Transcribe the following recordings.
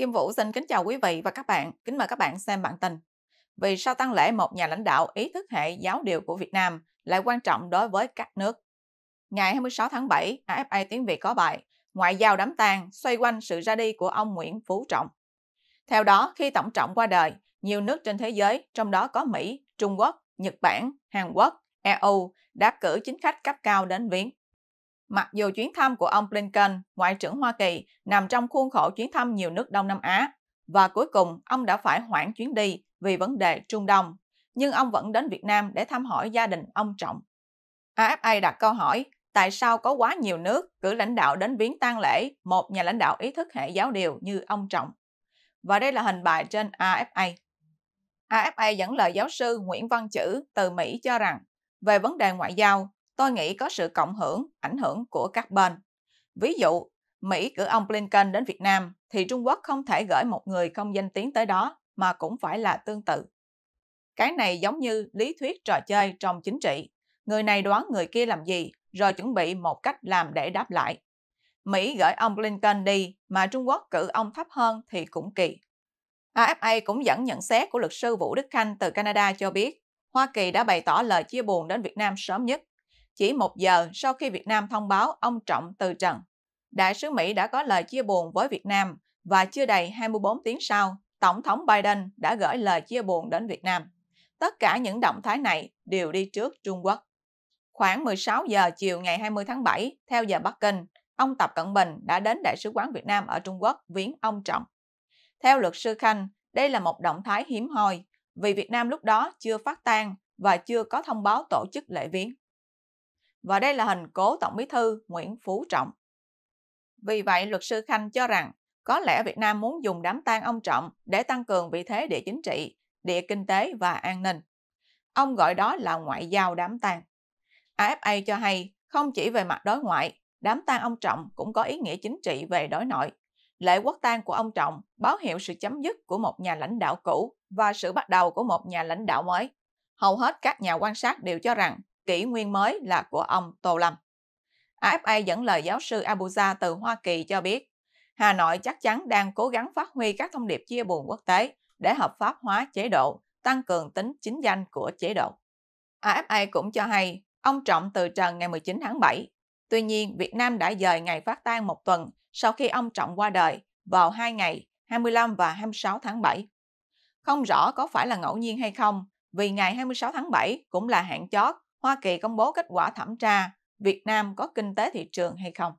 Kim Vũ xin kính chào quý vị và các bạn. Kính mời các bạn xem bản tin. Vì sao tăng lễ một nhà lãnh đạo ý thức hệ giáo điều của Việt Nam lại quan trọng đối với các nước? Ngày 26 tháng 7, AFA tiếng Việt có bài Ngoại giao đám tang xoay quanh sự ra đi của ông Nguyễn Phú Trọng. Theo đó, khi Tổng Trọng qua đời, nhiều nước trên thế giới, trong đó có Mỹ, Trung Quốc, Nhật Bản, Hàn Quốc, EU, đã cử chính khách cấp cao đến viếng. Mặc dù chuyến thăm của ông Blinken, Ngoại trưởng Hoa Kỳ, nằm trong khuôn khổ chuyến thăm nhiều nước Đông Nam Á, và cuối cùng ông đã phải hoãn chuyến đi vì vấn đề Trung Đông, nhưng ông vẫn đến Việt Nam để thăm hỏi gia đình ông Trọng. AFA đặt câu hỏi, tại sao có quá nhiều nước cử lãnh đạo đến viếng tang lễ một nhà lãnh đạo ý thức hệ giáo điều như ông Trọng? Và đây là hình bài trên AFA. AFA dẫn lời giáo sư Nguyễn Văn Chữ từ Mỹ cho rằng, về vấn đề ngoại giao, tôi nghĩ có sự cộng hưởng, ảnh hưởng của các bên. Ví dụ, Mỹ cử ông Blinken đến Việt Nam thì Trung Quốc không thể gửi một người không danh tiếng tới đó mà cũng phải là tương tự. Cái này giống như lý thuyết trò chơi trong chính trị. Người này đoán người kia làm gì rồi chuẩn bị một cách làm để đáp lại. Mỹ gửi ông Blinken đi mà Trung Quốc cử ông thấp hơn thì cũng kỳ. AFA cũng dẫn nhận xét của luật sư Vũ Đức Khanh từ Canada cho biết Hoa Kỳ đã bày tỏ lời chia buồn đến Việt Nam sớm nhất chỉ một giờ sau khi Việt Nam thông báo ông Trọng từ trần, đại sứ Mỹ đã có lời chia buồn với Việt Nam và chưa đầy 24 tiếng sau, Tổng thống Biden đã gửi lời chia buồn đến Việt Nam. Tất cả những động thái này đều đi trước Trung Quốc. Khoảng 16 giờ chiều ngày 20 tháng 7, theo giờ Bắc Kinh, ông Tập Cận Bình đã đến Đại sứ quán Việt Nam ở Trung Quốc viếng ông Trọng. Theo luật sư Khanh, đây là một động thái hiếm hoi vì Việt Nam lúc đó chưa phát tan và chưa có thông báo tổ chức lễ viếng và đây là hình cố Tổng bí thư Nguyễn Phú Trọng. Vì vậy, luật sư Khanh cho rằng có lẽ Việt Nam muốn dùng đám tang ông Trọng để tăng cường vị thế địa chính trị, địa kinh tế và an ninh. Ông gọi đó là ngoại giao đám tang. AFA cho hay không chỉ về mặt đối ngoại, đám tang ông Trọng cũng có ý nghĩa chính trị về đối nội. Lễ quốc tang của ông Trọng báo hiệu sự chấm dứt của một nhà lãnh đạo cũ và sự bắt đầu của một nhà lãnh đạo mới. Hầu hết các nhà quan sát đều cho rằng kỷ nguyên mới là của ông Tô Lâm. AFA dẫn lời giáo sư Abuja từ Hoa Kỳ cho biết, Hà Nội chắc chắn đang cố gắng phát huy các thông điệp chia buồn quốc tế để hợp pháp hóa chế độ, tăng cường tính chính danh của chế độ. AFA cũng cho hay, ông Trọng từ trần ngày 19 tháng 7. Tuy nhiên, Việt Nam đã dời ngày phát tang một tuần sau khi ông Trọng qua đời vào hai ngày 25 và 26 tháng 7. Không rõ có phải là ngẫu nhiên hay không, vì ngày 26 tháng 7 cũng là hạn chót Hoa Kỳ công bố kết quả thẩm tra Việt Nam có kinh tế thị trường hay không.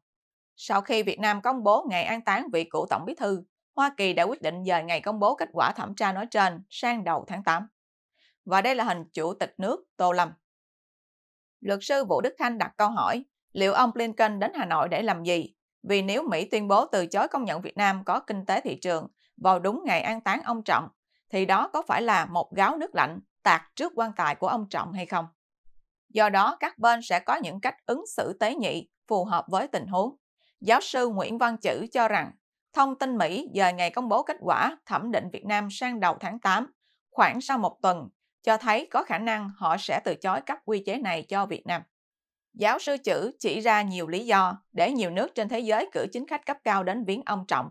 Sau khi Việt Nam công bố ngày an táng vị cựu Tổng Bí thư, Hoa Kỳ đã quyết định dời ngày công bố kết quả thẩm tra nói trên sang đầu tháng 8. Và đây là hình chủ tịch nước Tô Lâm. Luật sư Vũ Đức Thanh đặt câu hỏi, liệu ông Blinken đến Hà Nội để làm gì? Vì nếu Mỹ tuyên bố từ chối công nhận Việt Nam có kinh tế thị trường vào đúng ngày an táng ông Trọng, thì đó có phải là một gáo nước lạnh tạt trước quan tài của ông Trọng hay không? Do đó, các bên sẽ có những cách ứng xử tế nhị phù hợp với tình huống. Giáo sư Nguyễn Văn Chữ cho rằng, thông tin Mỹ dời ngày công bố kết quả thẩm định Việt Nam sang đầu tháng 8, khoảng sau một tuần, cho thấy có khả năng họ sẽ từ chối cấp quy chế này cho Việt Nam. Giáo sư Chữ chỉ ra nhiều lý do để nhiều nước trên thế giới cử chính khách cấp cao đến viếng ông Trọng.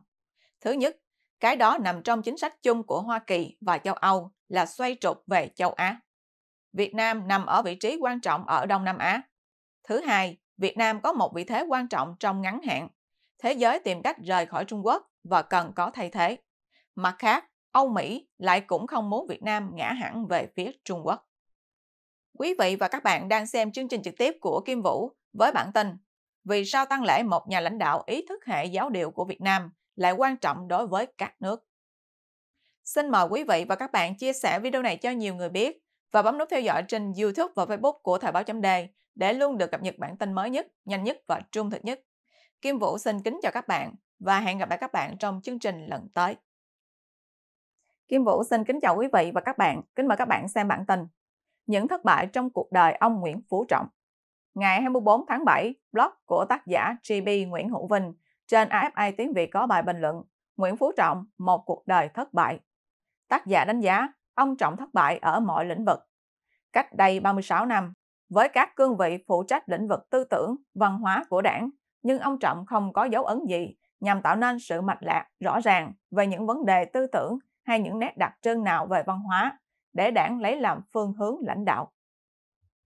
Thứ nhất, cái đó nằm trong chính sách chung của Hoa Kỳ và châu Âu là xoay trục về châu Á. Việt Nam nằm ở vị trí quan trọng ở Đông Nam Á. Thứ hai, Việt Nam có một vị thế quan trọng trong ngắn hạn. Thế giới tìm cách rời khỏi Trung Quốc và cần có thay thế. Mặt khác, Âu Mỹ lại cũng không muốn Việt Nam ngã hẳn về phía Trung Quốc. Quý vị và các bạn đang xem chương trình trực tiếp của Kim Vũ với bản tin Vì sao tăng lễ một nhà lãnh đạo ý thức hệ giáo điều của Việt Nam lại quan trọng đối với các nước? Xin mời quý vị và các bạn chia sẻ video này cho nhiều người biết và bấm nút theo dõi trên YouTube và Facebook của Thời báo chấm đề để luôn được cập nhật bản tin mới nhất, nhanh nhất và trung thực nhất. Kim Vũ xin kính chào các bạn và hẹn gặp lại các bạn trong chương trình lần tới. Kim Vũ xin kính chào quý vị và các bạn, kính mời các bạn xem bản tin. Những thất bại trong cuộc đời ông Nguyễn Phú Trọng. Ngày 24 tháng 7, blog của tác giả GB Nguyễn Hữu Vinh trên AFA Tiếng Việt có bài bình luận Nguyễn Phú Trọng, một cuộc đời thất bại. Tác giả đánh giá ông Trọng thất bại ở mọi lĩnh vực. Cách đây 36 năm, với các cương vị phụ trách lĩnh vực tư tưởng, văn hóa của đảng, nhưng ông Trọng không có dấu ấn gì nhằm tạo nên sự mạch lạc rõ ràng về những vấn đề tư tưởng hay những nét đặc trưng nào về văn hóa để đảng lấy làm phương hướng lãnh đạo.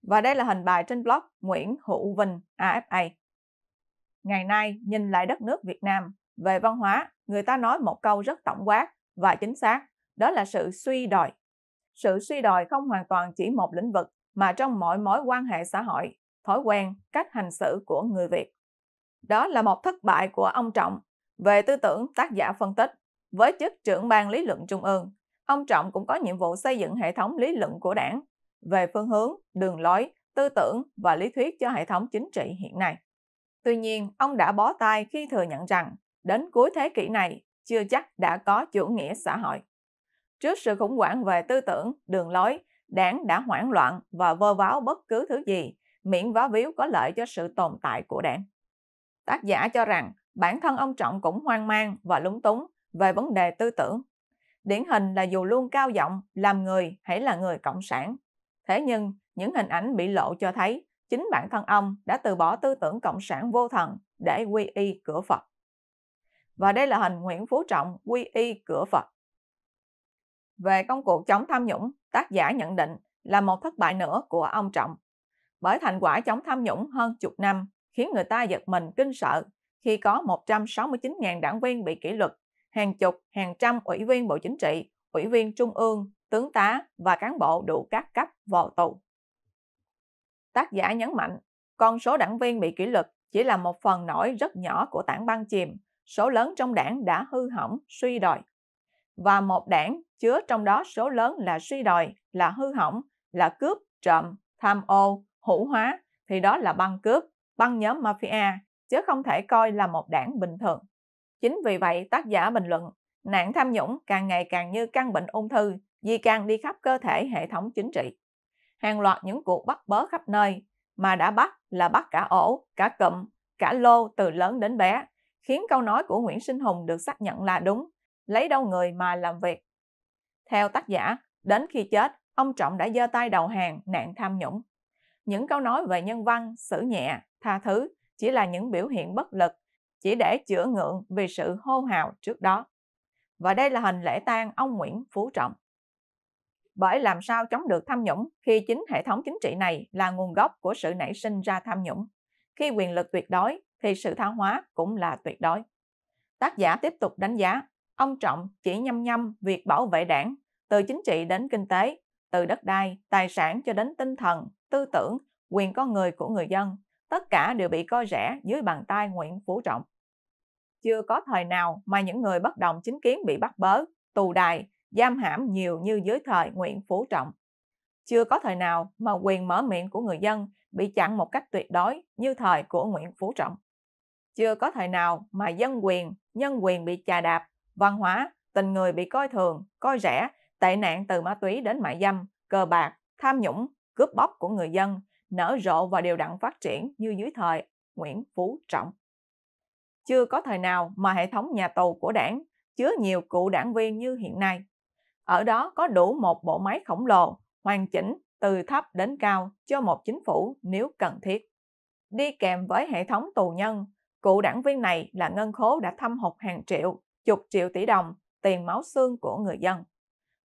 Và đây là hình bài trên blog Nguyễn Hữu Vinh AFA. Ngày nay, nhìn lại đất nước Việt Nam, về văn hóa, người ta nói một câu rất tổng quát và chính xác, đó là sự suy đồi sự suy đồi không hoàn toàn chỉ một lĩnh vực mà trong mọi mối quan hệ xã hội, thói quen, cách hành xử của người Việt. Đó là một thất bại của ông Trọng về tư tưởng tác giả phân tích. Với chức trưởng ban lý luận trung ương, ông Trọng cũng có nhiệm vụ xây dựng hệ thống lý luận của đảng về phương hướng, đường lối, tư tưởng và lý thuyết cho hệ thống chính trị hiện nay. Tuy nhiên, ông đã bó tay khi thừa nhận rằng đến cuối thế kỷ này chưa chắc đã có chủ nghĩa xã hội. Trước sự khủng hoảng về tư tưởng, đường lối, đảng đã hoảng loạn và vơ váo bất cứ thứ gì, miễn vá víu có lợi cho sự tồn tại của đảng. Tác giả cho rằng bản thân ông Trọng cũng hoang mang và lúng túng về vấn đề tư tưởng. Điển hình là dù luôn cao giọng làm người hãy là người cộng sản. Thế nhưng, những hình ảnh bị lộ cho thấy chính bản thân ông đã từ bỏ tư tưởng cộng sản vô thần để quy y cửa Phật. Và đây là hình Nguyễn Phú Trọng quy y cửa Phật về công cuộc chống tham nhũng, tác giả nhận định là một thất bại nữa của ông Trọng. Bởi thành quả chống tham nhũng hơn chục năm khiến người ta giật mình kinh sợ khi có 169.000 đảng viên bị kỷ luật, hàng chục, hàng trăm ủy viên Bộ Chính trị, ủy viên Trung ương, tướng tá và cán bộ đủ các cấp vào tù. Tác giả nhấn mạnh, con số đảng viên bị kỷ luật chỉ là một phần nổi rất nhỏ của tảng băng chìm, số lớn trong đảng đã hư hỏng, suy đồi, và một đảng chứa trong đó số lớn là suy đồi, là hư hỏng, là cướp, trộm, tham ô, hữu hóa thì đó là băng cướp, băng nhóm mafia, chứ không thể coi là một đảng bình thường. Chính vì vậy tác giả bình luận, nạn tham nhũng càng ngày càng như căn bệnh ung thư, di can đi khắp cơ thể hệ thống chính trị. Hàng loạt những cuộc bắt bớ khắp nơi, mà đã bắt là bắt cả ổ, cả cụm, cả lô từ lớn đến bé, khiến câu nói của Nguyễn Sinh Hùng được xác nhận là đúng lấy đâu người mà làm việc. Theo tác giả, đến khi chết, ông Trọng đã giơ tay đầu hàng nạn tham nhũng. Những câu nói về nhân văn, xử nhẹ, tha thứ chỉ là những biểu hiện bất lực, chỉ để chữa ngượng vì sự hô hào trước đó. Và đây là hình lễ tang ông Nguyễn Phú Trọng. Bởi làm sao chống được tham nhũng khi chính hệ thống chính trị này là nguồn gốc của sự nảy sinh ra tham nhũng. Khi quyền lực tuyệt đối thì sự tha hóa cũng là tuyệt đối. Tác giả tiếp tục đánh giá Ông Trọng chỉ nhăm nhăm việc bảo vệ đảng, từ chính trị đến kinh tế, từ đất đai, tài sản cho đến tinh thần, tư tưởng, quyền con người của người dân, tất cả đều bị coi rẻ dưới bàn tay Nguyễn Phú Trọng. Chưa có thời nào mà những người bất đồng chính kiến bị bắt bớ, tù đài, giam hãm nhiều như dưới thời Nguyễn Phú Trọng. Chưa có thời nào mà quyền mở miệng của người dân bị chặn một cách tuyệt đối như thời của Nguyễn Phú Trọng. Chưa có thời nào mà dân quyền, nhân quyền bị chà đạp, văn hóa, tình người bị coi thường, coi rẻ, tệ nạn từ ma túy đến mại dâm, cờ bạc, tham nhũng, cướp bóc của người dân nở rộ và đều đặn phát triển như dưới thời Nguyễn Phú Trọng. Chưa có thời nào mà hệ thống nhà tù của đảng chứa nhiều cựu đảng viên như hiện nay. Ở đó có đủ một bộ máy khổng lồ, hoàn chỉnh từ thấp đến cao cho một chính phủ nếu cần thiết. Đi kèm với hệ thống tù nhân, cựu đảng viên này là ngân khố đã thâm hụt hàng triệu, chục triệu tỷ đồng tiền máu xương của người dân.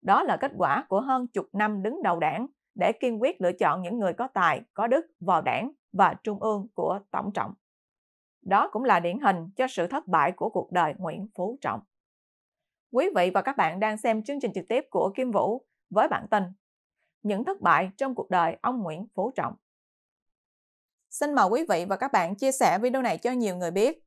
Đó là kết quả của hơn chục năm đứng đầu đảng để kiên quyết lựa chọn những người có tài, có đức vào đảng và trung ương của Tổng Trọng. Đó cũng là điển hình cho sự thất bại của cuộc đời Nguyễn Phú Trọng. Quý vị và các bạn đang xem chương trình trực tiếp của Kim Vũ với bản tin Những thất bại trong cuộc đời ông Nguyễn Phú Trọng. Xin mời quý vị và các bạn chia sẻ video này cho nhiều người biết